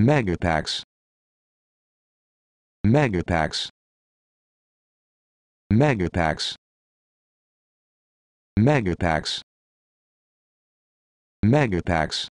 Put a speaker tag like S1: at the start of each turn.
S1: Megapacks. Megapacks. Megapacks. Megapacks. Megapacks.